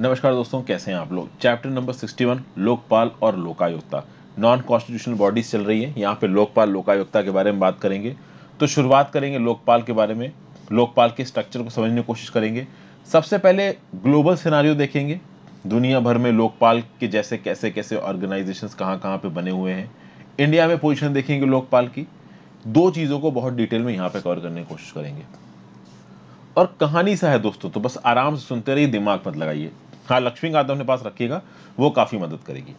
नमस्कार दोस्तों कैसे हैं आप लोग चैप्टर नंबर 61 लोकपाल और लोकायुक्ता नॉन कॉन्स्टिट्यूशनल बॉडीज चल रही है यहाँ पे लोकपाल लोकायुक्ता के बारे में बात करेंगे तो शुरुआत करेंगे लोकपाल के बारे में लोकपाल के स्ट्रक्चर को समझने की कोशिश करेंगे सबसे पहले ग्लोबल सिनारियो देखेंगे दुनिया भर में लोकपाल के जैसे कैसे कैसे ऑर्गेनाइजेशन कहाँ कहाँ पर बने हुए हैं इंडिया में पोजिशन देखेंगे लोकपाल की दो चीज़ों को बहुत डिटेल में यहाँ पर कवर करने की कोशिश करेंगे और कहानी सा है दोस्तों तो बस आराम से सुनते रहिए दिमाग मत लगाइए हाँ लक्ष्मी यादव ने पास रखिएगा वो काफ़ी मदद करेगी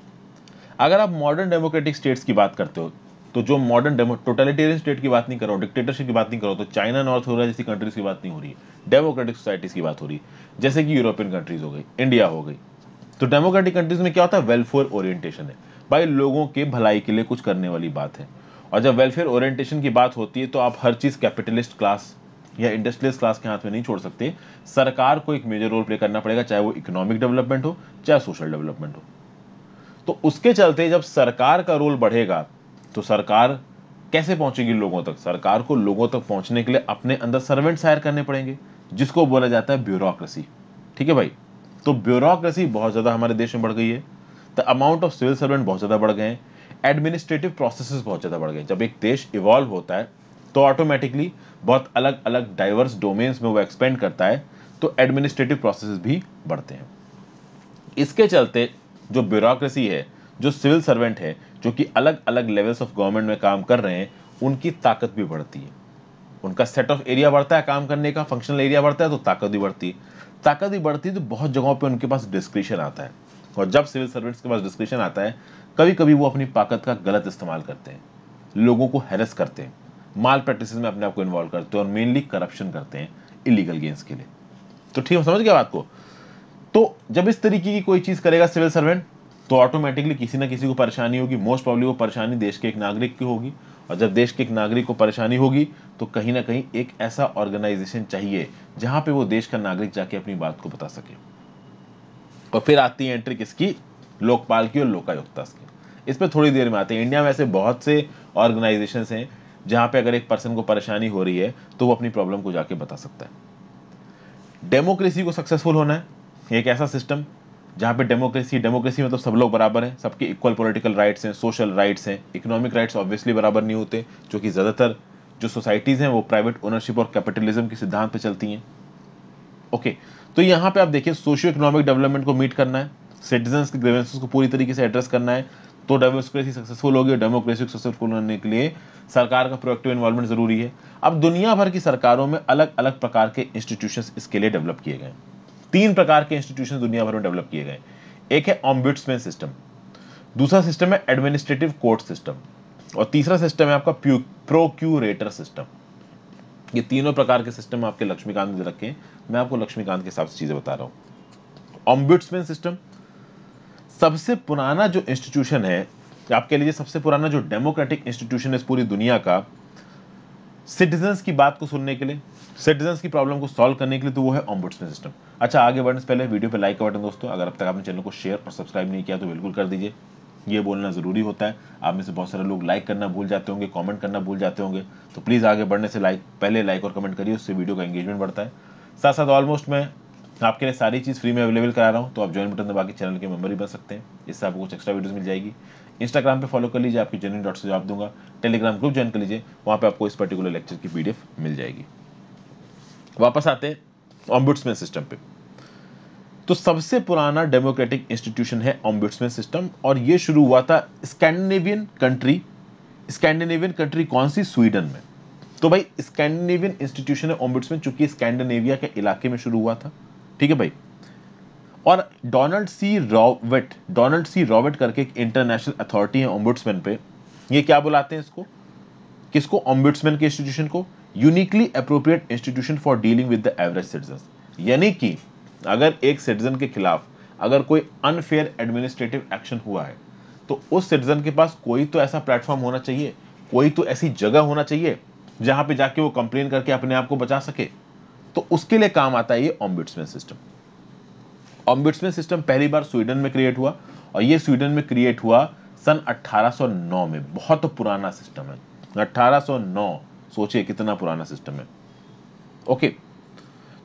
अगर आप मॉडर्न डेमोक्रेटिक स्टेट्स की बात करते हो तो जो मॉडर्न डेमो टोटलिटेरियन स्टेट की बात नहीं करो डिक्टेटरशिप की बात नहीं करो तो चाइना नॉर्थ कोरिया जैसी कंट्रीज की बात नहीं हो रही डेमोक्रेटिक सोसाइटीज़ की बात हो रही जैसे कि यूरोपियन कंट्रीज हो गई इंडिया हो गई तो डेमोक्रेटिक कंट्रीज में क्या होता है वेलफेयर ओरिएंटेशन है भाई लोगों के भलाई के लिए कुछ करने वाली बात है और जब वेलफेयर ओरिएंटेशन की बात होती है तो आप हर चीज़ कैपिटलिस्ट क्लास या इंडस्ट्रियल क्लास के हाथ में नहीं छोड़ सकते सरकार को एक मेजर रोल प्ले करना पड़ेगा चाहे वो इकोनॉमिक डेवलपमेंट हो चाहे सोशल डेवलपमेंट हो तो उसके चलते जब सरकार का रोल बढ़ेगा तो सरकार कैसे पहुंचेगी लोगों तक सरकार को लोगों तक पहुंचने के लिए अपने अंदर सर्वेंट हायर करने पड़ेंगे जिसको बोला जाता है ब्यूरोक्रेसी ठीक है भाई तो ब्यूरोक्रेसी बहुत ज़्यादा हमारे देश में बढ़ गई है the amount of civil servant बहुत ज़्यादा बढ़ गए हैं एडमिनिस्ट्रेटिव प्रोसेस बहुत ज़्यादा बढ़ गए जब एक देश इवॉल्व होता है तो ऑटोमेटिकली बहुत अलग अलग डाइवर्स डोमेन्स में वो एक्सपेंड करता है तो एडमिनिस्ट्रेटिव प्रोसेस भी बढ़ते हैं इसके चलते जो ब्यूरोक्रेसी है जो सिविल सर्वेंट है जो कि अलग अलग लेवल्स ऑफ गवर्नमेंट में काम कर रहे हैं उनकी ताकत भी बढ़ती है उनका सेट ऑफ एरिया बढ़ता है काम करने का फंक्शनल एरिया बढ़ता है तो ताकत भी बढ़ती है ताकत भी बढ़ती है तो बहुत जगहों पे उनके पास डिस्क्रिप्शन आता है और जब सिविल सर्वेंट्स के पास डिस्क्रिप्शन आता है कभी कभी वो अपनी ताकत का गलत इस्तेमाल करते हैं लोगों को हैरस करते हैं माल प्रैक्टिस में अपने आप को इन्वॉल्व करते हैं और मेनली करप्शन करते हैं इलीगल गेंस के लिए तो ठीक है समझ गया बात को तो जब इस तरीके की कोई चीज़ करेगा सिविल सर्वेंट तो ऑटोमेटिकली किसी ना किसी को परेशानी होगी मोस्ट प्रॉब्लम वो परेशानी देश के एक नागरिक की होगी और जब देश के एक नागरिक को परेशानी होगी तो कहीं ना कहीं एक ऐसा ऑर्गेनाइजेशन चाहिए जहां पे वो देश का नागरिक जाके अपनी बात को बता सके और फिर आती है एंट्री किसकी लोकपाल की और लोकायुक्ता की इस पर थोड़ी देर में आते हैं इंडिया में ऐसे बहुत से ऑर्गेनाइजेशन हैं जहाँ पे अगर एक पर्सन को परेशानी हो रही है तो वो अपनी प्रॉब्लम को जाके बता सकता है डेमोक्रेसी को सक्सेसफुल होना है एक ऐसा सिस्टम जहाँ पे डेमोक्रेसी डेमोक्रेसी मतलब सब लोग बराबर हैं सबके इक्वल पॉलिटिकल राइट्स हैं सोशल राइट्स हैं इकोनॉमिक राइट्स ऑब्वियसली बराबर नहीं होते जो कि ज़्यादातर जो सोसाइटीज़ हैं वो प्राइवेट ओनरशिप और कैपिटलिज्म के सिद्धांत पर चलती हैं ओके तो यहाँ पे आप देखिए सोशियो इकोनॉमिक डेवलपमेंट को मीट करना है सिटीजन्स के ग्रेवेंस को पूरी तरीके से एड्रेस करना है तो डेमोक्रेसी सक्सेसफुल होगी और डेमोक्रेसी सक्सेसफुल होने के लिए सरकार का प्रोएक्टिव इन्वॉल्वमेंट जरूरी है अब दुनिया भर की सरकारों में अलग अलग प्रकार के इंस्टीट्यूशन इसके लिए डेवलप किए गए तीन प्रकार के इंस्टीट्यूशन दुनिया भर में डेवलप किए गए एक है ऑम्बिट्समैन सिस्टम दूसरा सिस्टम है एडमिनिस्ट्रेटिव कोर्ट सिस्टम और तीसरा सिस्टम है आपका प्रोक्यूरेटर सिस्टम ये तीनों प्रकार के सिस्टम आपके लक्ष्मीकांत रखे हैं मैं आपको लक्ष्मीकांत के हिसाब से चीजें बता रहा हूं ऑम्बिट्समैन सिस्टम सबसे पुराना जो इंस्टीट्यूशन है आपके लिए सबसे पुराना जो डेमोक्रेटिक इंस्टीट्यूशन है इस पूरी दुनिया का सिटीजन्स की बात को सुनने के लिए सिटीजन्स की प्रॉब्लम को सॉल्व करने के लिए तो वो है ऑम्बुड्समैन सिस्टम अच्छा आगे बढ़ने से पहले वीडियो पे लाइक का बटन दोस्तों अगर अब तक आपने चैनल को शेयर और सब्सक्राइब नहीं किया तो बिल्कुल कर दीजिए ये बोलना ज़रूरी होता है आप में से बहुत सारे लोग लाइक करना भूल जाते होंगे कमेंट करना भूल जाते होंगे तो प्लीज़ आगे बढ़ने से लाइक पहले लाइक और कमेंट करिए उससे वीडियो का एंगेजमेंट बढ़ता है साथ साथ ऑलमोस्ट मैं आपके लिए सारी चीज़ फ्री में अवेलेबल करा रहा हूँ तो आप ज्वाइन बटन दबा के चैनल के मेंबर भी बन सकते हैं इससे आपको कुछ एक्स्ट्रा वीडियोस मिल जाएगी इंस्टाग्राम पे फॉलो कर लीजिए आपकी जेन्यून डॉट से जवाब दूंगा टेलीग्राम ग्रुप ज्वाइन कर लीजिए वहाँ पे आपको इस पर्टिकुलर लेक्चर की पी मिल जाएगी वापस आते हैं ऑम्बुड्समैन सिस्टम पे तो सबसे पुराना डेमोक्रेटिक इंस्टीट्यूशन है ऑम्बुड्समैन सिस्टम और ये शुरू हुआ था स्कैंडिनेवियन कंट्री स्कैंडिनेवियन कंट्री कौन सी स्वीडन में तो भाई स्कैंडिनेवियन इंस्टीट्यूशन है ऑम्बुड्समैन चूंकि स्कैंडिनेविया के इलाके में शुरू हुआ था ठीक है भाई और Donald C Robert Donald C Robert करके एक इंटरनेशनल अथॉरिटी है ओम्बुड्समैन पे ये क्या बुलाते हैं इसको किसको ओम्बुड्समैन के इंस्टीट्यूशन को uniquely appropriate institution for dealing with the average citizen यानी कि अगर एक सिटीजन के खिलाफ अगर कोई अनफेयर एडमिनिस्ट्रेटिव एक्शन हुआ है तो उस सिटीजन के पास कोई तो ऐसा प्लेटफॉर्म होना चाहिए कोई तो ऐसी जगह होना चाहिए जहां पे जाके वो कंप्लेन करके अपने आप को बचा सके तो उसके लिए काम आता है ये ऑम्बिट्समैन सिस्टम ऑम्बिट्समैन सिस्टम पहली बार स्वीडन में क्रिएट हुआ और ये स्वीडन में क्रिएट हुआ सन 1809 में बहुत तो पुराना सिस्टम है 1809 सोचिए कितना पुराना सिस्टम है ओके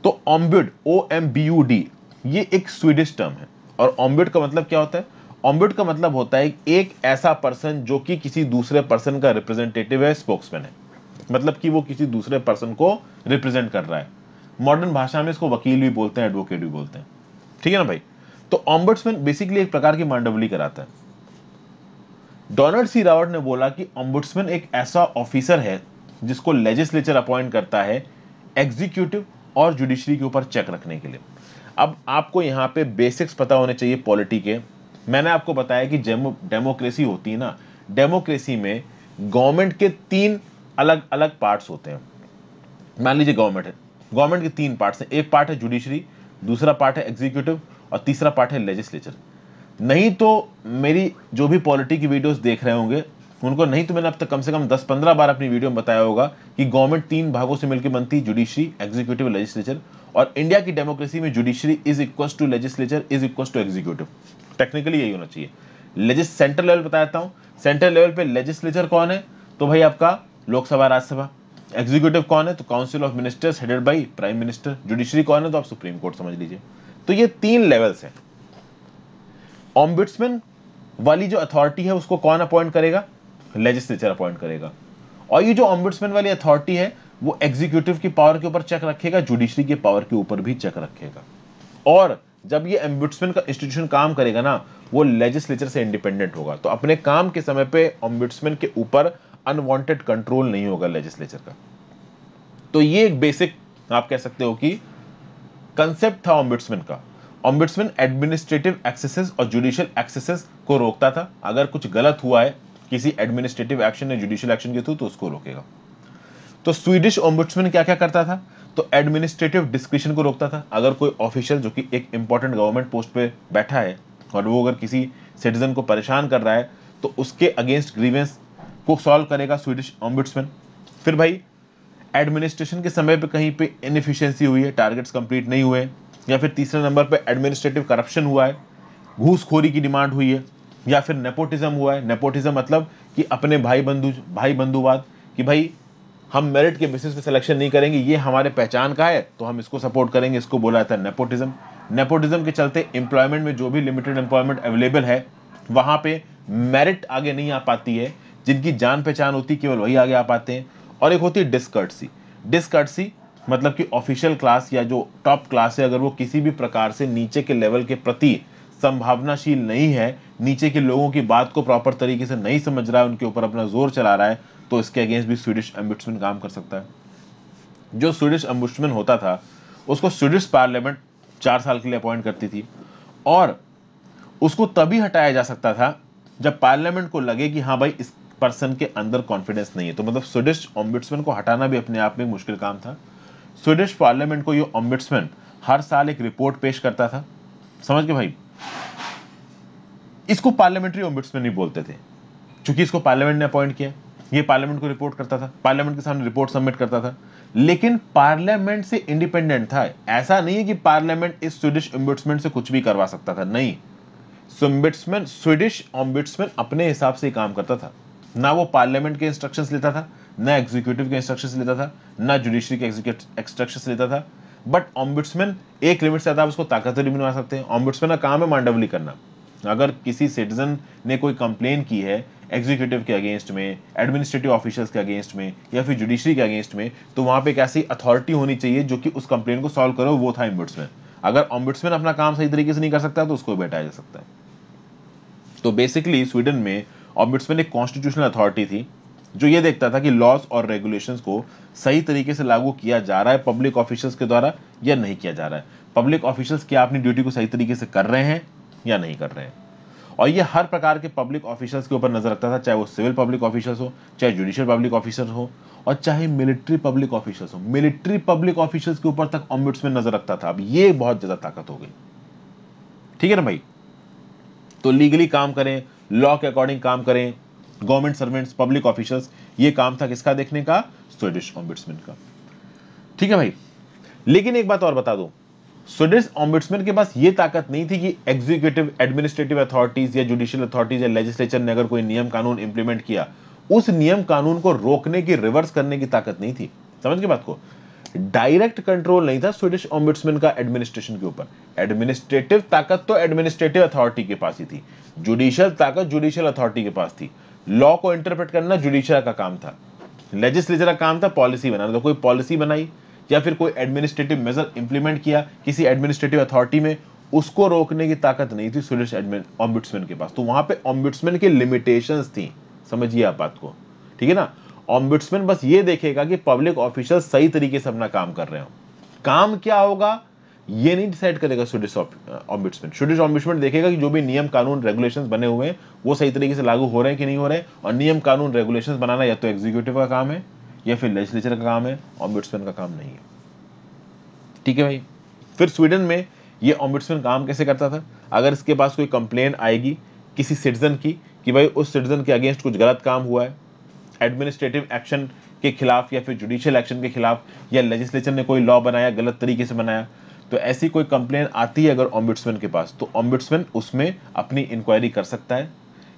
तो ombud O M B U D ये एक स्वीडिश टर्म है और ऑम्ब्यूड का मतलब क्या होता है ऑम्ब्यूड का मतलब होता है एक ऐसा पर्सन जो कि किसी दूसरे पर्सन का रिप्रेजेंटेटिव है स्पोक्समैन है मतलब कि वो किसी दूसरे पर्सन को रिप्रेजेंट कर रहा है मॉडर्न भाषा में इसको वकील भी बोलते हैं एडवोकेट भी बोलते हैं ठीक है ना भाई तो ऑम्बर्ट्समैन बेसिकली एक प्रकार की मांडवली कराता है डोनाल्ड सी रावट ने बोला कि ऑम्बर्ट्समैन एक ऐसा ऑफिसर है जिसको लेजिस्लेचर अपॉइंट करता है एग्जीक्यूटिव और जुडिशरी के ऊपर चेक रखने के लिए अब आपको यहाँ पे बेसिक्स पता होने चाहिए पॉलिटी के मैंने आपको बताया कि डेमोक्रेसी होती है ना डेमोक्रेसी में गवर्नमेंट के तीन अलग अलग पार्ट्स होते हैं मान लीजिए गवर्नमेंट है गवर्नमेंट के तीन पार्ट्स हैं एक पार्ट है जुडिशरी दूसरा पार्ट है एग्जीक्यूटिव और तीसरा पार्ट है लेजिस्लेचर नहीं तो मेरी जो भी पॉलिटी की वीडियोस देख रहे होंगे उनको नहीं तो मैंने अब तक कम से कम 10-15 बार अपनी वीडियो में बताया होगा कि गवर्नमेंट तीन भागों से मिलकर बनती जुडिशरी एग्जीक्यूटिव लेजिस्लेचर और इंडिया की डेमोक्रेसी में judiciary is equal to legislature is equal to executive technically यही होना चाहिए लेजिस सेंट्रल लेवल बताता हूँ सेंट्रल लेवल पे लेजिस्लेचर कौन है तो भाई आपका लोकसभा राज्यसभा एग्जीक्यूटिव कौन है तो council of ministers headed by prime minister judiciary कौन है तो आप सुप्रीम कोर्ट समझ लीजिए तो ये तीन लेवल्स हैं ऑम्बिट्समैन वाली जो अथॉरिटी है उसको कौन अपॉइंट करेगा लेजिस्लेचर अपॉइंट करेगा और ये जो ऑम्बिट्समैन वाली अथॉरिटी है वो एग्जीक्यूटिव की पावर के ऊपर चेक रखेगा जुडिशरी के पावर के ऊपर भी चेक रखेगा और जब ये एम्बिट्समैन का इंस्टीट्यूशन काम करेगा ना वो लेजिस्लेचर से इंडिपेंडेंट होगा तो अपने काम के समय पे ऑम्बिट्समैन के ऊपर अनवांटेड कंट्रोल नहीं होगा लेजिस्लेचर का तो ये एक बेसिक आप कह सकते हो कि कंसेप्ट था ऑम्बिट्समैन का ऑम्बिट्समैन एडमिनिस्ट्रेटिव एक्सेसेस और जुडिशियल एक्सेसेस को रोकता था अगर कुछ गलत हुआ है किसी एडमिनिस्ट्रेटिव एक्शन या जुडिशियल एक्शन के थ्रू तो उसको रोकेगा तो स्वीडिश ऑम्बिट्समैन क्या क्या करता था तो एडमिनिस्ट्रेटिव डिस्क्रिशन को रोकता था अगर कोई ऑफिशियल जो कि एक इंपॉर्टेंट गवर्नमेंट पोस्ट पर बैठा है और वो अगर किसी सिटीजन को परेशान कर रहा है तो उसके अगेंस्ट ग्रीवेंस को सॉल्व करेगा स्वीडिश ऑम्बिट्समैन फिर भाई एडमिनिस्ट्रेशन के समय पे कहीं पे इनफिशियंसी हुई है टारगेट्स कंप्लीट नहीं हुए या फिर तीसरे नंबर पे एडमिनिस्ट्रेटिव करप्शन हुआ है घूसखोरी की डिमांड हुई है या फिर नेपोटिज्म हुआ है नेपोटिज्म मतलब कि अपने भाई बंधु भाई बंधुवाद कि भाई हम मेरिट के बेसिस पे सिलेक्शन नहीं करेंगे ये हमारे पहचान का है तो हम इसको सपोर्ट करेंगे इसको बोला जाता है नेपोटिज्म नेपोटिज्म के चलते एम्प्लॉयमेंट में जो भी लिमिटेड एम्प्लॉयमेंट अवेलेबल है वहाँ पर मेरिट आगे नहीं आ पाती है जिनकी जान पहचान होती केवल वही आगे आ पाते हैं और एक होती है डिस्कर्टसी डिस्कर्टसी मतलब कि ऑफिशियल क्लास या जो टॉप क्लास है अगर वो किसी भी प्रकार से नीचे के लेवल के प्रति संभावनाशील नहीं है नीचे के लोगों की बात को प्रॉपर तरीके से नहीं समझ रहा है उनके ऊपर अपना जोर चला रहा है तो इसके अगेंस्ट भी स्वीडिश एम्बुट्समैन काम कर सकता है जो स्वीडिश एम्बुट्समैन होता था उसको स्वीडिश पार्लियामेंट चार साल के लिए अपॉइंट करती थी और उसको तभी हटाया जा सकता था जब पार्लियामेंट को लगे कि हाँ भाई इस पर्सन के अंदर कॉन्फिडेंस नहीं है तो मतलब स्वीडिश ऑम्बिट्समैन को हटाना भी अपने आप में मुश्किल काम था स्वीडिश पार्लियामेंट को ये ऑम्बिट्समैन हर साल एक रिपोर्ट पेश करता था समझ गए भाई इसको पार्लियामेंट्री ऑम्बिट्समैन नहीं बोलते थे चूंकि इसको पार्लियामेंट ने अपॉइंट किया ये पार्लियामेंट को रिपोर्ट करता था पार्लियामेंट के सामने रिपोर्ट सबमिट करता था लेकिन पार्लियामेंट से इंडिपेंडेंट था ऐसा नहीं है कि पार्लियामेंट इस स्वीडिश ऑम्बिट्समैन से कुछ भी करवा सकता था नहीं स्वीडिश ऑम्बिट्समैन अपने हिसाब से काम करता था ना वो पार्लियामेंट के इंस्ट्रक्शन लेता था ना एग्जीक्यूटिव के इंस्ट्रक्शन लेता था ना जुडिशरी के इंस्ट्रक्शन लेता था बट ऑम्बिट्समैन एक लिमिट से आता आप उसको ताकतवरी भी बना सकते हैं ऑम्बिट्समैन का काम है मांडवली करना अगर किसी सिटीजन ने कोई कंप्लेन की है एग्जीक्यूटिव के अगेंस्ट में एडमिनिस्ट्रेटिव ऑफिसर्स के अगेंस्ट में या फिर जुडिशरी के अगेंस्ट में तो वहाँ पे एक ऐसी अथॉरिटी होनी चाहिए जो कि उस कंप्लेन को सॉल्व करो वो था ऑम्बिट्समैन अगर ऑम्बिट्समैन अपना काम सही तरीके से नहीं कर सकता तो उसको बैठाया जा सकता है तो बेसिकली स्वीडन में ऑम्बिट्समैन एक कॉन्स्टिट्यूशनल अथॉरिटी थी जो ये देखता था कि लॉज और रेगुलेशंस को सही तरीके से लागू किया जा रहा है पब्लिक ऑफिशियल्स के द्वारा या नहीं किया जा रहा है पब्लिक ऑफिशियल्स क्या अपनी ड्यूटी को सही तरीके से कर रहे हैं या नहीं कर रहे हैं और ये हर प्रकार के पब्लिक ऑफिशियल्स के ऊपर नजर रखता था चाहे वो सिविल पब्लिक ऑफिशियल्स हो चाहे जुडिशियल पब्लिक ऑफिसर हो और चाहे मिलिट्री पब्लिक ऑफिशियल्स हो मिलिट्री पब्लिक ऑफिशियल्स के ऊपर तक ऑम्बिट्समैन नजर रखता था अब ये बहुत ज़्यादा ताकत हो गई ठीक है ना भाई तो लीगली काम करें लॉ के अकॉर्डिंग काम करें गवर्नमेंट सर्वेंट्स पब्लिक ऑफिशल्स ये काम था किसका देखने का स्वेडिश ऑम्बिट्समैन का ठीक है भाई लेकिन एक बात और बता दो स्वेडिश ऑम्बिट्समैन के पास ये ताकत नहीं थी कि एग्जीक्यूटिव एडमिनिस्ट्रेटिव अथॉरिटीज या जुडिशियल अथॉरिटीज या लेजिस्लेचर ने अगर कोई नियम कानून इंप्लीमेंट किया उस नियम कानून को रोकने की रिवर्स करने की ताकत नहीं थी समझ के बात को डायरेक्ट कंट्रोल नहीं था स्वीडिश ऑम्बिट्समैन का एडमिनिस्ट्रेशन के ऊपर एडमिनिस्ट्रेटिव ताकत तो एडमिनिस्ट्रेटिव अथॉरिटी के पास ही थी जुडिशियल ताकत जुडिशियल अथॉरिटी के पास थी लॉ को इंटरप्रेट करना जुडिशियल का काम था लेजिस्लेचर का काम था पॉलिसी बनाना तो कोई पॉलिसी बनाई या फिर कोई एडमिनिस्ट्रेटिव मेजर इंप्लीमेंट किया किसी एडमिनिस्ट्रेटिव अथॉरिटी में उसको रोकने की ताकत नहीं थी स्वीडिश ऑम्बिट्समैन के पास तो वहां पे ऑम्बिट्समैन की लिमिटेशंस थी समझिए आप बात को ठीक है ना ऑम्बिट्समैन बस ये देखेगा कि पब्लिक ऑफिसर सही तरीके से अपना काम कर रहे हो काम क्या होगा ये नहीं डिसाइड करेगा स्टूडिश ऑम्बिट्समैन स्टूडिश ऑम्बिट्समैन देखेगा कि जो भी नियम कानून रेगुलेशन बने हुए हैं वो सही तरीके से लागू हो रहे हैं कि नहीं हो रहे और नियम कानून रेगुलेशन बनाना या तो एग्जीक्यूटिव का काम है या फिर लेजिस्लेचर का काम है ऑम्बिट्समैन का काम नहीं है ठीक है भाई फिर स्वीडन में ये ऑम्बिट्समैन काम कैसे करता था अगर इसके पास कोई कंप्लेन आएगी किसी सिटीजन की कि भाई उस सिटीजन के अगेंस्ट कुछ गलत काम हुआ है एडमिनिस्ट्रेटिव एक्शन के खिलाफ या फिर जुडिशियल एक्शन के खिलाफ या लेजिस्लेशन ने कोई लॉ बनाया गलत तरीके से बनाया तो ऐसी कोई कंप्लेन आती है अगर ऑम्बिट्समैन के पास तो ऑम्बिट्समैन उसमें अपनी इंक्वायरी कर सकता है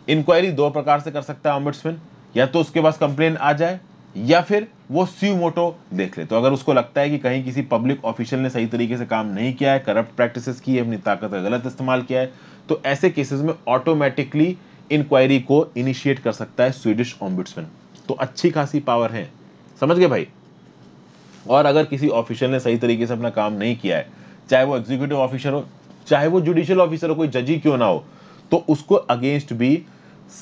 इंक्वायरी दो प्रकार से कर सकता है ऑम्बिट्समैन या तो उसके पास कंप्लेन आ जाए या फिर वो स्यू मोटो देख ले तो अगर उसको लगता है कि कहीं किसी पब्लिक ऑफिशियल ने सही तरीके से काम नहीं किया है करप्ट प्रैक्टिसेस की है अपनी ताकत का गलत इस्तेमाल किया है तो ऐसे केसेस में ऑटोमेटिकली इंक्वायरी को इनिशिएट कर सकता है स्वीडिश ऑम्बिट्समैन तो अच्छी खासी पावर है समझ गए भाई और अगर किसी ऑफिसर ने सही तरीके से अपना काम नहीं किया है चाहे वो एग्जीक्यूटिव ऑफिसर हो चाहे वो जुडिशियल ऑफिसर हो कोई जज ही क्यों ना हो तो उसको अगेंस्ट भी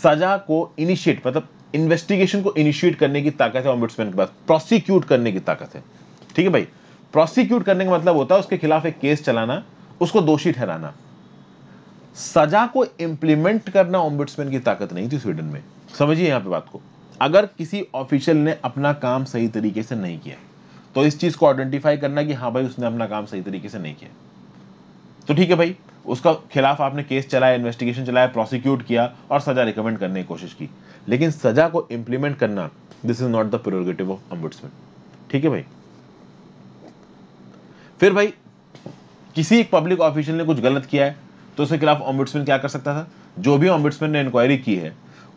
सजा को इनिशिएट मतलब इन्वेस्टिगेशन को इनिशिएट करने की ताकत है ऑम्बुड्समैन के पास प्रोसिक्यूट करने की ताकत है ठीक है भाई प्रोसिक्यूट करने का मतलब होता है उसके खिलाफ एक केस चलाना उसको दोषी ठहराना सजा को इंप्लीमेंट करना ऑम्बुड्समैन की ताकत नहीं थी स्वीडन में समझिए यहां पे बात को अगर किसी ऑफिशियल ने अपना काम सही तरीके से नहीं किया तो इस चीज़ को आइडेंटिफाई करना कि हाँ भाई उसने अपना काम सही तरीके से नहीं किया तो ठीक है भाई उसका खिलाफ आपने केस चलाया इन्वेस्टिगेशन चलाया प्रोसिक्यूट किया और सजा रिकमेंड करने की कोशिश की लेकिन सजा को इंप्लीमेंट करना this is not the prerogative of ombudsman ठीक है भाई फिर भाई किसी एक पब्लिक ऑफिशियल ने कुछ गलत किया है तो उसके खिलाफ ऑम्बुड्समैन क्या कर सकता था जो भी ऑम्बुड्समैन ने इंक्वायरी की है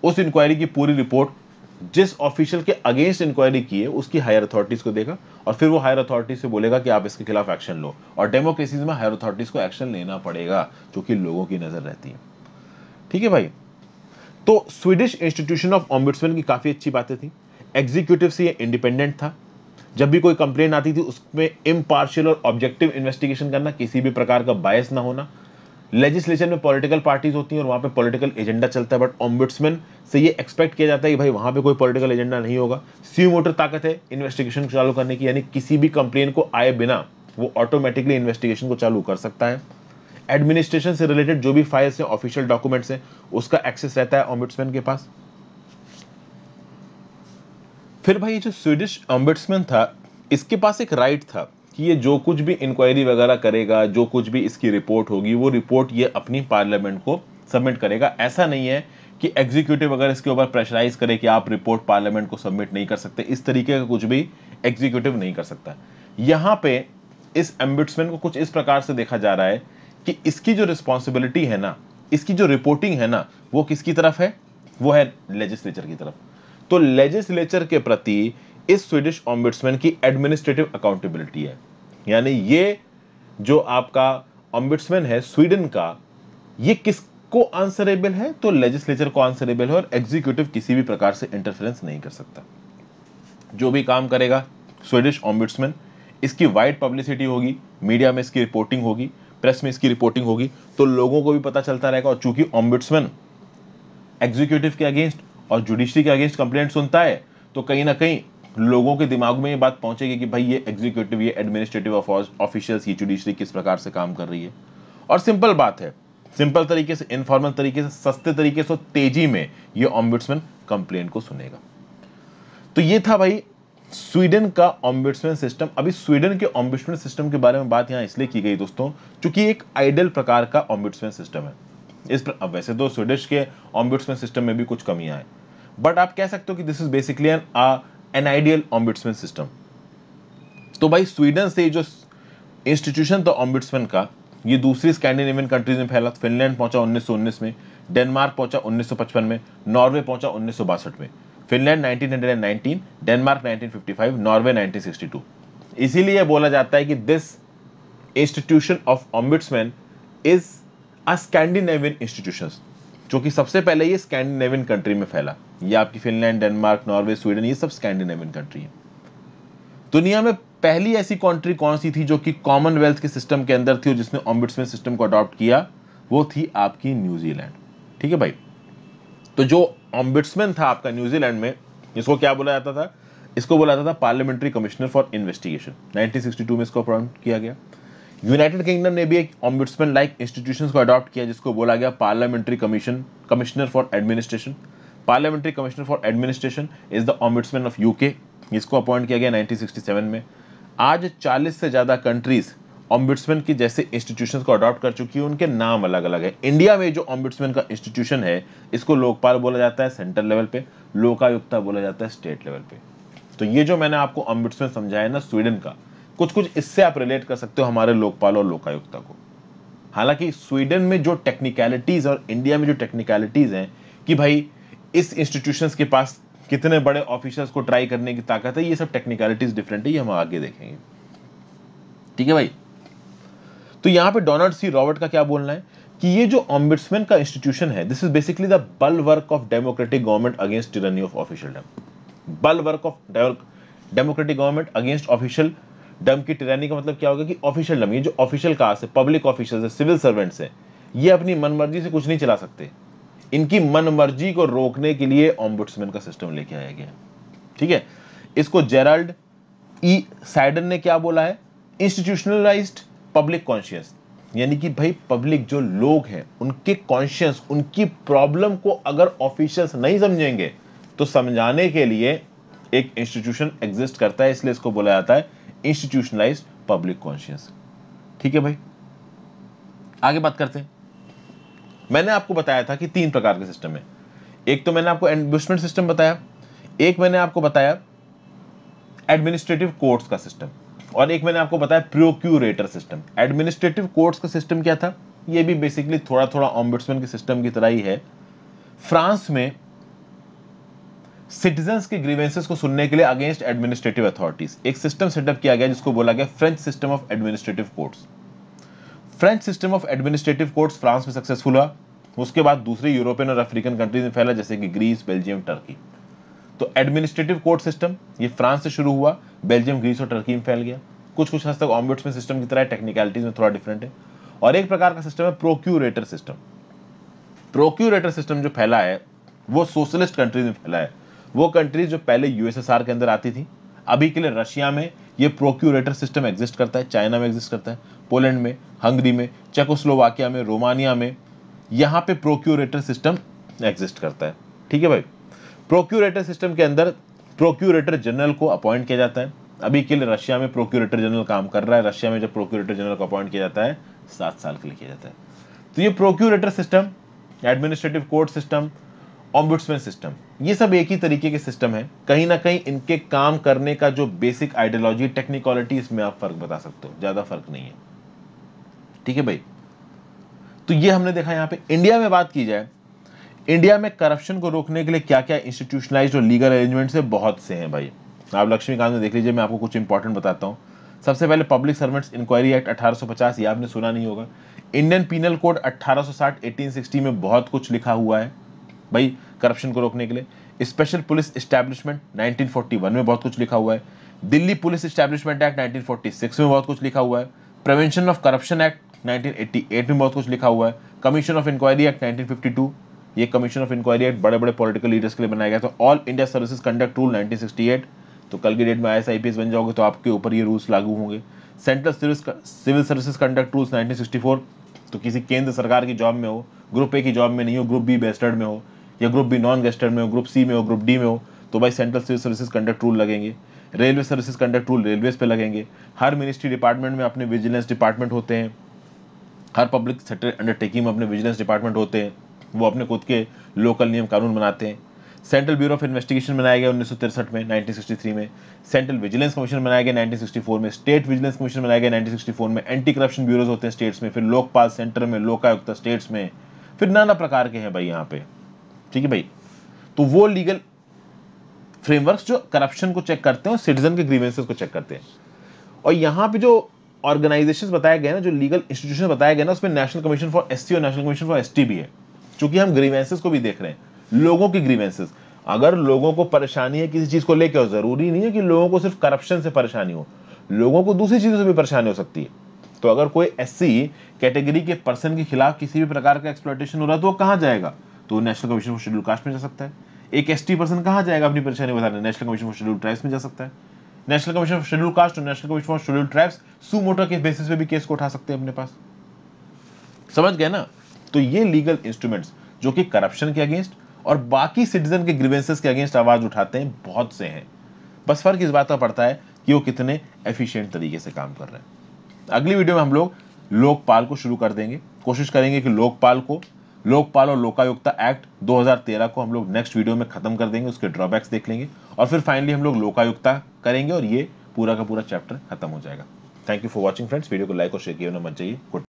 उस इंक्वायरी की पूरी रिपोर्ट जिस ऑफिशियल के अगेंस्ट इंक्वायरी की है उसकी हायर अथॉरिटीज को देगा और फिर वो हायर अथॉरिटी से बोलेगा कि आप इसके खिलाफ एक्शन लो और डेमोक्रेसीज में हायर अथॉरिटीज को एक्शन लेना पड़ेगा जो कि लोगों की नजर रहती है ठीक है भाई तो स्वीडिश इंस्टीट्यूशन ऑफ ऑम्बिट्समैन की काफी अच्छी बातें थी एग्जीक्यूटिव से ये इंडिपेंडेंट था जब भी कोई कंप्लेन आती थी उसमें इम्पार्शियल और ऑब्जेक्टिव इन्वेस्टिगेशन करना किसी भी प्रकार का बायस ना होना लेजिस्लेशन में पॉलिटिकल पार्टीज होती हैं और वहाँ पे पॉलिटिकल एजेंडा चलता है बट ऑम्बुड्समैन से ये एक्सपेक्ट किया जाता है कि भाई वहाँ पे कोई पॉलिटिकल एजेंडा नहीं होगा सी मोटर ताकत है इन्वेस्टिगेशन चालू करने की यानी किसी भी कंप्लेन को आए बिना वो ऑटोमेटिकली इन्वेस्टिगेशन को चालू कर सकता है एडमिनिस्ट्रेशन से रिलेटेड जो भी फाइल्स हैं ऑफिशियल डॉक्यूमेंट्स हैं उसका एक्सेस रहता है ऑम्बुड्समैन के पास फिर भाई जो स्वीडिश ऑम्बुड्समैन था इसके पास एक राइट था कि ये जो कुछ भी इंक्वायरी वगैरह करेगा जो कुछ भी इसकी रिपोर्ट होगी वो रिपोर्ट ये अपनी पार्लियामेंट को सबमिट करेगा ऐसा नहीं है कि एग्जीक्यूटिव अगर इसके ऊपर प्रेशराइज करे कि आप रिपोर्ट पार्लियामेंट को सबमिट नहीं कर सकते इस तरीके का कुछ भी एग्जीक्यूटिव नहीं कर सकता यहाँ पे इस एम्बिट्समैन को कुछ इस प्रकार से देखा जा रहा है कि इसकी जो रिस्पॉन्सिबिलिटी है ना इसकी जो रिपोर्टिंग है ना वो किसकी तरफ है वो है लेजिस्लेचर की तरफ तो लेजिस्लेचर के प्रति इस स्वीडिश ऑम्बिट्समैन की एडमिनिस्ट्रेटिव अकाउंटेबिलिटी है यानी ये जो आपका ऑम्बिट्समैन है स्वीडन का ये किसको आंसरेबल है तो लेजिस्लेचर को आंसरेबल है और एग्जीक्यूटिव किसी भी प्रकार से इंटरफेरेंस नहीं कर सकता जो भी काम करेगा स्वीडिश ऑम्बिट्समैन इसकी वाइड पब्लिसिटी होगी मीडिया में इसकी रिपोर्टिंग होगी प्रेस में इसकी रिपोर्टिंग होगी तो लोगों को भी पता चलता रहेगा और चूंकि ऑम्बिट्समैन एग्जीक्यूटिव के अगेंस्ट और जुडिशरी के अगेंस्ट कंप्लेंट सुनता है तो कहीं ना कहीं लोगों के दिमाग में ये बात पहुंचेगी कि भाई ये एग्जीक्यूटिव ये एडमिनिस्ट्रेटिव ऑफिशियल्स ये जुडिशरी किस प्रकार से काम कर रही है और सिंपल बात है सिंपल तरीके से इनफॉर्मल तरीके से सस्ते तरीके से तेजी में ये ऑम्बिट्समैन कंप्लेन को सुनेगा तो ये था भाई स्वीडन का ऑम्बिट्समैन सिस्टम अभी स्वीडन के ऑम्बिट्समैन सिस्टम के बारे में बात यहाँ इसलिए की गई दोस्तों क्योंकि एक आइडियल प्रकार का ऑम्बिट्समैन सिस्टम है इस पर वैसे तो स्वीडिश के ऑम्बिट्समैन सिस्टम में भी कुछ कमियां हैं बट आप कह सकते हो कि this is basically an an ideal ombudsman system तो भाई स्वीडन से जो इंस्टीट्यूशन था ऑम्बिट्समैन का ये दूसरी स्कैंडिनेवियन कंट्रीज में फैला फिनलैंड पहुंचा उन्नीस में डेनमार्क पहुंचा उन्नीस में नॉर्वे पहुंचा उन्नीस में फिनलैंड 1919 डेनमार्क 1955 नॉर्वे 1962 इसीलिए बोला जाता है कि this institution of ombudsman is a Scandinavian institution जो कि सबसे पहले ये स्कैंडिनेवियन कंट्री में फैला ये आपकी फिनलैंड डेनमार्क नॉर्वे स्वीडन ये सब स्कैंडिनेवियन कंट्री है दुनिया में पहली ऐसी कंट्री कौन सी थी जो कि कॉमनवेल्थ के सिस्टम के अंदर थी और जिसने ऑम्बिट्समैन सिस्टम को अडॉप्ट किया वो थी आपकी न्यूजीलैंड ठीक है भाई तो जो ऑम्बिट्समैन था आपका न्यूजीलैंड में इसको क्या बोला जाता था इसको बोला जाता था पार्लियामेंट्री कमिश्नर फॉर इन्वेस्टिगेशन 1962 में इसको अपॉइंट किया गया यूनाइटेड किंगडम ने भी एक ऑम्बुड्समैन लाइक इंस्टीट्यूशन को अडॉप्ट किया जिसको बोला गया parliamentary commission commissioner for administration parliamentary commissioner for administration is the ombudsman of UK इसको अपॉइंट किया गया 1967 में आज 40 से ज़्यादा कंट्रीज ऑम्बिट्समैन की जैसे इंस्टीट्यूशन को अडॉप्ट कर चुकी है उनके नाम अलग अलग है इंडिया में जो ऑम्बिट्समैन का इंस्टीट्यूशन है इसको लोकपाल बोला जाता है सेंट्रल लेवल पे लोकायुक्ता बोला जाता है स्टेट लेवल पे तो ये जो मैंने आपको ऑम्बिट्समैन समझाया ना स्वीडन का कुछ कुछ इससे आप रिलेट कर सकते हो हमारे लोकपाल और लोकायुक्त को हालांकि स्वीडन में जो टेक्निकलिटीज और इंडिया में जो टेक्निकलिटीज हैं कि भाई इस इंस्टीट्यूशन के पास कितने बड़े ऑफिसर्स को ट्राई करने की ताकत है ये सब टेक्निकलिटीज डिफरेंट है ये हम आगे देखेंगे ठीक है भाई तो यहां पे डोनाल्ड सी रॉबर्ट का क्या बोलना है कि ये जो ऑम्बिट्समैन का इंस्टीट्यूशन है this is basically the bulwark of democratic government against tyranny of official bulwark of democratic government against officialdom की टिरानी का मतलब क्या होगा कि ऑफिशियल डम ये जो ऑफिशियल कास्ट है पब्लिक ऑफिसर्स है सिविल सर्वेंट्स हैं ये अपनी मनमर्जी से कुछ नहीं चला सकते इनकी मनमर्जी को रोकने के लिए ऑम्बुड्समैन का सिस्टम लेके आया गया ठीक है इसको जेराल्ड ई साइडन ने क्या बोला है इंस्टीट्यूशनलाइज पब्लिक कॉन्शियस यानी कि भाई पब्लिक जो लोग हैं उनके कॉन्शियस उनकी प्रॉब्लम को अगर ऑफिशियस नहीं समझेंगे तो समझाने के लिए एक इंस्टीट्यूशन एग्जिस्ट करता है इसलिए इसको बोला जाता है इंस्टीट्यूशनलाइज पब्लिक कॉन्शियस ठीक है भाई आगे बात करते हैं मैंने आपको बताया था कि तीन प्रकार के सिस्टम है एक तो मैंने आपको एडमिस्टमेंट सिस्टम बताया एक मैंने आपको बताया एडमिनिस्ट्रेटिव कोर्ट्स का सिस्टम और एक मैंने आपको बताया प्रोक्यूरेटर सिस्टम एडमिनिस्ट्रेटिव कोर्ट्स का सिस्टम क्या था ये भी बेसिकली थोड़ा थोड़ा ऑम्बुड्समैन के सिस्टम की तरह ही है फ्रांस में सिटीजन्स के ग्रीवेंसेस को सुनने के लिए अगेंस्ट एडमिनिस्ट्रेटिव अथॉरिटीज एक सिस्टम सेटअप किया गया जिसको बोला गया French system of administrative courts French system of administrative courts France में सक्सेसफुल हुआ उसके बाद दूसरे यूरोपियन और अफ्रीकन कंट्रीज में फैला जैसे कि ग्रीस बेल्जियम टर्की तो एडमिनिस्ट्रेटिव कोर्ट सिस्टम ये फ्रांस से शुरू हुआ बेल्जियम ग्रीस और टर्की में फैल गया कुछ कुछ हद तक ऑम्बुड्समैन सिस्टम की तरह टेक्निकलिटीज में थोड़ा डिफरेंट है और एक प्रकार का सिस्टम है प्रोक्यूरेटर सिस्टम प्रोक्यूरेटर सिस्टम जो फैला है वो सोशलिस्ट कंट्रीज में फैला है वो कंट्रीज जो पहले यूएसएसआर के अंदर आती थी अभी के लिए रशिया में ये प्रोक्यूरेटर सिस्टम एग्जिस्ट करता है चाइना में एग्जिस्ट करता है पोलैंड में हंगरी में चेकोस्लोवाकिया में रोमानिया में यहाँ पे प्रोक्यूरेटर सिस्टम एग्जिस्ट करता है ठीक है भाई प्रोक्यूरेटर सिस्टम के अंदर प्रोक्यूरेटर जनरल को अपॉइंट किया जाता है अभी के लिए रशिया में प्रोक्यूरेटर जनरल काम कर रहा है रशिया में जब प्रोक्यूरेटर जनरल को अपॉइंट किया जाता है सात साल के लिए किया जाता है तो ये procurator system administrative court system ombudsman system ये सब एक ही तरीके के सिस्टम है कहीं ना कहीं इनके काम करने का जो बेसिक आइडियोलॉजी टेक्निकॉलिटी इसमें आप फर्क बता सकते हो ज्यादा फर्क नहीं है ठीक है भाई तो ये हमने देखा यहां पे इंडिया में बात की जाए इंडिया में करप्शन को रोकने के लिए क्या क्या इंस्टीट्यूशनलाइज और लीगल अरेंजमेंट है बहुत से हैं भाई आप लक्ष्मीकांत देख लीजिए मैं आपको कुछ इंपॉर्टेंट बताता हूँ सबसे पहले पब्लिक सर्वेंट इंक्वायरी एक्ट अठारह ये आपने सुना नहीं होगा इंडियन पीनल कोड 1860 सौ में बहुत कुछ लिखा हुआ है भाई करप्शन को रोकने के लिए स्पेशल पुलिस स्टैब्लिशमेंट 1941 में बहुत कुछ लिखा हुआ है दिल्ली पुलिस स्टैब्लिशमेंट एक्ट 1946 में बहुत कुछ लिखा हुआ है प्रिवेंशन ऑफ करप्शन एक्ट 1988 में बहुत कुछ लिखा हुआ है कमीशन ऑफ इंक्वायरी एक्ट 1952 ये कमीशन ऑफ इंक्वायरी एक्ट बड़े बड़े पॉलिटिकल लीडर्स के लिए बनाया गया था all India services conduct rule nineteen तो कल की डेट में आई एस बन जाओगे तो आपके ऊपर ये रूल्स लागू होंगे central civil services conduct rules nineteen तो किसी केंद्र सरकार की जॉब में हो ग्रुप ए की जॉब में नहीं हो ग्रुप बी बेस्टर्ड में हो या ग्रुप बी नॉन गेस्टर्ड में हो ग्रुप सी में हो ग्रुप डी में हो तो भाई central civil services conduct rule लगेंगे railway services conduct rule railways पे लगेंगे हर मिनिस्ट्री डिपार्टमेंट में अपने विजिलेंस डिपार्टमेंट होते हैं हर पब्लिक सेक्टर अंडरटेकिंग में अपने विजिलेंस डिपार्टमेंट होते हैं वो अपने खुद के लोकल नियम कानून बनाते हैं सेंट्रल ब्यूरो ऑफ इन्वेस्टिगेशन बनाया गया उन्नीस में 1963 में सेंट्रल विजिलेंस कमीशन बनाया गया 1964 में स्टेट विजिलेंस कमीशन बनाया गया 1964 में एंटी करप्शन ब्यूरोज होते हैं स्टेट्स में फिर लोकपाल सेंटर में लोकायुक्त स्टेट्स में फिर नाना प्रकार के हैं भाई यहाँ पे ठीक है भाई तो वो लीगल फ्रेमवर्क जो करप्शन को चेक करते हैं और सिटीजन के ग्रीवेंसेस को चेक करते हैं और यहाँ पे जो ऑर्गेनाइजेशन बताया गए ना जो लीगल इंस्टीट्यूशन बताए गए ना उसमें नेशनल कमीशन फॉर एस और नेशनल कमीशन फॉर एस भी है चूंकि हम ग्रीवेंसेस को भी देख रहे हैं लोगों की ग्रीवेंसेस अगर लोगों को परेशानी है किसी चीज़ को लेकर जरूरी नहीं है कि लोगों को सिर्फ करप्शन से परेशानी हो लोगों को दूसरी चीज़ों से भी परेशानी हो सकती है तो अगर कोई एससी कैटेगरी के पर्सन के खिलाफ किसी भी प्रकार का एक्सप्लोटेशन हो रहा है तो वो कहां जाएगा तो national commission for schedule caste में जा सकता है एक एस टी पर्सन कहाँ जाएगा अपनी परेशानी बताने national commission for schedule tribes में जा सकता है national commission for schedule caste और national commission for schedule tribes suo motu के बेसिस पे भी केस को उठा सकते हैं अपने पास समझ गए ना तो ये लीगल इंस्ट्रूमेंट्स जो कि करप्शन के अगेंस्ट और बाकी सिटीजन के ग्रीवेंसेस के अगेंस्ट आवाज उठाते हैं बहुत से हैं बस फर्क इस बात का पड़ता है कि वो कितने एफिशिएंट तरीके से काम कर रहे हैं अगली वीडियो में हम लोग लोकपाल को शुरू कर देंगे कोशिश करेंगे कि लोकपाल को लोकपाल और लोकायुक्ता एक्ट 2013 को हम लोग नेक्स्ट वीडियो में खत्म कर देंगे उसके ड्रॉबैक्स देख लेंगे और फिर फाइनली हम लोग लोकायुक्ता करेंगे और ये पूरा का पूरा चैप्टर खत्म हो जाएगा thank you for watching friends video को लाइक और शेयर किया मत जाइए गुड